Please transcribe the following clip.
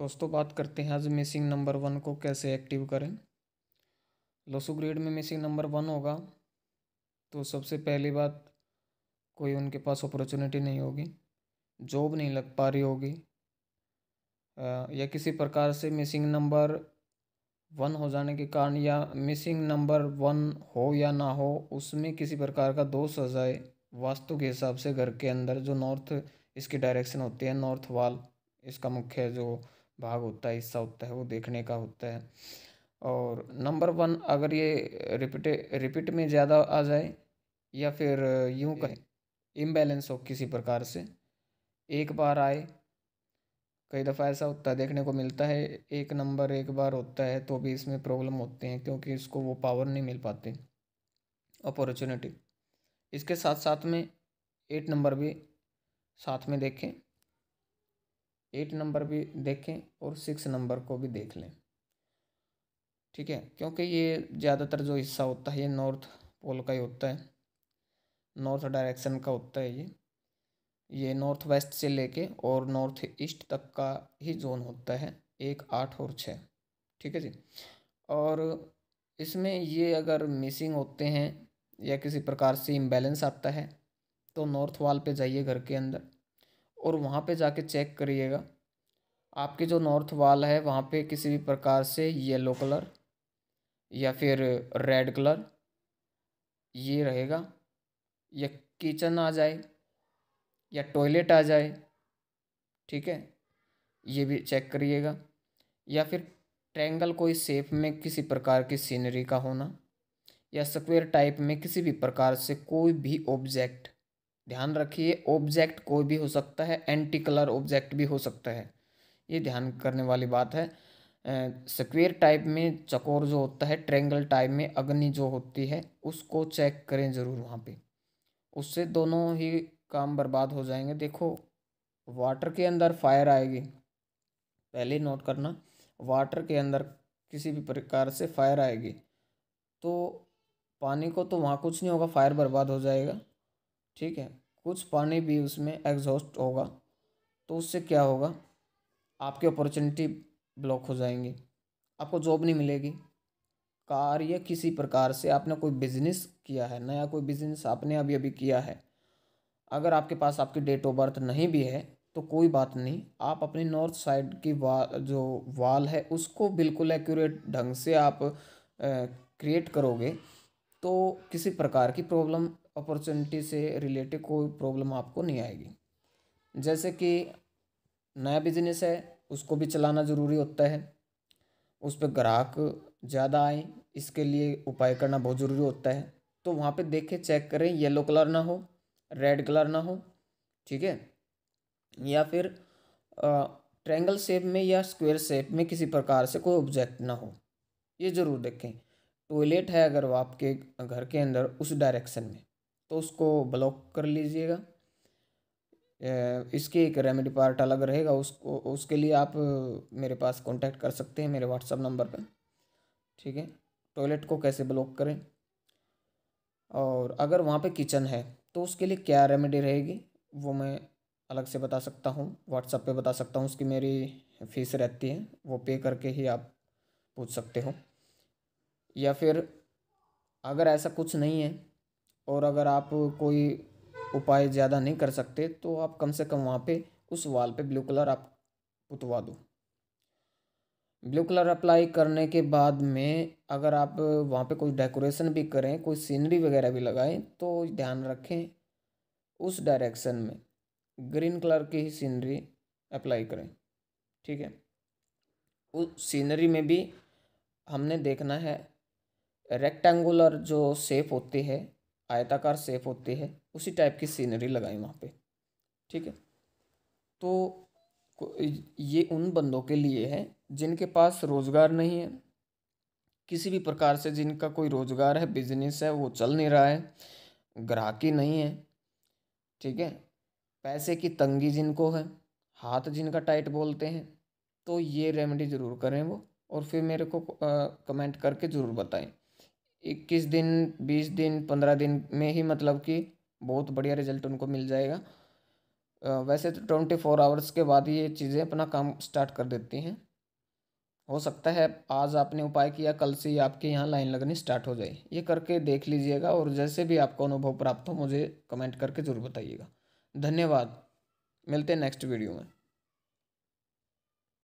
दोस्तों तो बात करते हैं आज मिसिंग नंबर वन को कैसे एक्टिव करें लोसो ग्रेड में मिसिंग नंबर वन होगा तो सबसे पहली बात कोई उनके पास अपॉर्चुनिटी नहीं होगी जॉब नहीं लग पा रही होगी या किसी प्रकार से मिसिंग नंबर वन हो जाने के कारण या मिसिंग नंबर वन हो या ना हो उसमें किसी प्रकार का दोष आ जाए वास्तु के हिसाब से घर के अंदर जो नॉर्थ इसकी डायरेक्शन होती है नॉर्थ वाल इसका मुख्य जो भाग होता है हिस्सा होता है वो देखने का होता है और नंबर वन अगर ये रिपीट रिपीट में ज़्यादा आ जाए या फिर यूँ कहें इम्बैलेंस हो किसी प्रकार से एक बार आए कई दफ़ा ऐसा होता है देखने को मिलता है एक नंबर एक बार होता है तो भी इसमें प्रॉब्लम होते हैं क्योंकि इसको वो पावर नहीं मिल पाते अपॉर्चुनिटी इसके साथ साथ में एट नंबर भी साथ में देखें एट नंबर भी देखें और सिक्स नंबर को भी देख लें ठीक है क्योंकि ये ज़्यादातर जो हिस्सा होता है ये नॉर्थ पोल का ही होता है नॉर्थ डायरेक्शन का होता है ये ये नॉर्थ वेस्ट से लेके और नॉर्थ ईस्ट तक का ही जोन होता है एक आठ और छः ठीक है जी और इसमें ये अगर मिसिंग होते हैं या किसी प्रकार से इम्बेलेंस आता है तो नॉर्थ वाल पे जाइए घर के अंदर और वहाँ पे जाके चेक करिएगा आपके जो नॉर्थ वाल है वहाँ पे किसी भी प्रकार से येलो कलर या फिर रेड कलर ये रहेगा या किचन आ जाए या टॉयलेट आ जाए ठीक है ये भी चेक करिएगा या फिर ट्रैंगल कोई शेप में किसी प्रकार की सीनरी का होना या स्क्वेयर टाइप में किसी भी प्रकार से कोई भी ऑब्जेक्ट ध्यान रखिए ऑब्जेक्ट कोई भी हो सकता है एंटी कलर ऑब्जेक्ट भी हो सकता है ये ध्यान करने वाली बात है स्क्वेयर टाइप में चकोर जो होता है ट्रेंगल टाइप में अग्नि जो होती है उसको चेक करें ज़रूर वहाँ पे उससे दोनों ही काम बर्बाद हो जाएंगे देखो वाटर के अंदर फायर आएगी पहले नोट करना वाटर के अंदर किसी भी प्रकार से फायर आएगी तो पानी को तो वहाँ कुछ नहीं होगा फायर बर्बाद हो जाएगा ठीक है कुछ पानी भी उसमें एग्जॉस्ट होगा तो उससे क्या होगा आपकी अपॉर्चुनिटी ब्लॉक हो जाएंगी आपको जॉब नहीं मिलेगी कार या किसी प्रकार से आपने कोई बिजनेस किया है नया कोई बिजनेस आपने अभी अभी किया है अगर आपके पास आपकी डेट ऑफ बर्थ नहीं भी है तो कोई बात नहीं आप अपनी नॉर्थ साइड की वाल जो वाल है उसको बिल्कुल एक्यूरेट ढंग से आप क्रिएट करोगे तो किसी प्रकार की प्रॉब्लम अपॉर्चुनिटी से रिलेटेड कोई प्रॉब्लम आपको नहीं आएगी जैसे कि नया बिजनेस है उसको भी चलाना ज़रूरी होता है उस पर ग्राहक ज़्यादा आए इसके लिए उपाय करना बहुत ज़रूरी होता है तो वहाँ पे देखें चेक करें येलो कलर ना हो रेड कलर ना हो ठीक है या फिर ट्रैंगल शेप में या स्क्वायर शेप में किसी प्रकार से कोई ऑब्जेक्ट ना हो ये ज़रूर देखें टॉयलेट है अगर वो आपके घर के अंदर उस डायरेक्शन में तो उसको ब्लॉक कर लीजिएगा इसके एक रेमेडी पार्ट अलग रहेगा उसको उसके लिए आप मेरे पास कांटेक्ट कर सकते हैं मेरे व्हाट्सअप नंबर पर ठीक है टॉयलेट को कैसे ब्लॉक करें और अगर वहाँ पे किचन है तो उसके लिए क्या रेमेडी रहेगी वो मैं अलग से बता सकता हूँ व्हाट्सअप पे बता सकता हूँ उसकी मेरी फीस रहती है वो पे करके ही आप पूछ सकते हो या फिर अगर ऐसा कुछ नहीं है और अगर आप कोई उपाय ज़्यादा नहीं कर सकते तो आप कम से कम वहाँ पे उस वाल पे ब्लू कलर आप पुतवा दो ब्लू कलर अप्लाई करने के बाद में अगर आप वहाँ पे कोई डेकोरेशन भी करें कोई सीनरी वगैरह भी लगाएं तो ध्यान रखें उस डायरेक्शन में ग्रीन कलर की ही सीनरी अप्लाई करें ठीक है उस सीनरी में भी हमने देखना है रेक्टेंगुलर जो शेप होती है आयताकार सेप होती है उसी टाइप की सीनरी लगाई वहाँ पे ठीक है तो ये उन बंदों के लिए है जिनके पास रोज़गार नहीं है किसी भी प्रकार से जिनका कोई रोज़गार है बिजनेस है वो चल नहीं रहा है ग्राहकी नहीं है ठीक है पैसे की तंगी जिनको है हाथ जिनका टाइट बोलते हैं तो ये रेमेडी ज़रूर करें वो और फिर मेरे को आ, कमेंट करके ज़रूर बताएं इक्कीस दिन बीस दिन पंद्रह दिन में ही मतलब कि बहुत बढ़िया रिजल्ट उनको मिल जाएगा वैसे तो ट्वेंटी फोर आवर्स के बाद ही ये चीज़ें अपना काम स्टार्ट कर देती हैं हो सकता है आज आपने उपाय किया कल से ही आपके यहाँ लाइन लगनी स्टार्ट हो जाए ये करके देख लीजिएगा और जैसे भी आपको अनुभव प्राप्त हो मुझे कमेंट करके ज़रूर बताइएगा धन्यवाद मिलते हैं नेक्स्ट वीडियो में